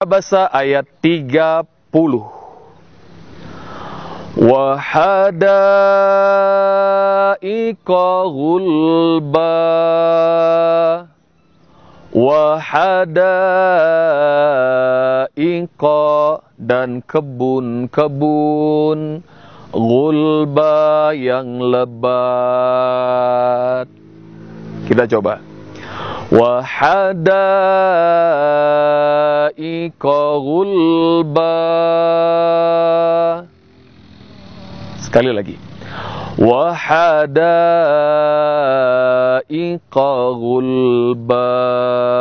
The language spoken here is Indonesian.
Abasa ayat 30 Wahadaika gulba Wahada Wahadaika dan kebun-kebun Gulba yang lebat Kita coba Wahada. Ika gulba Sekali lagi Wa ika gulba.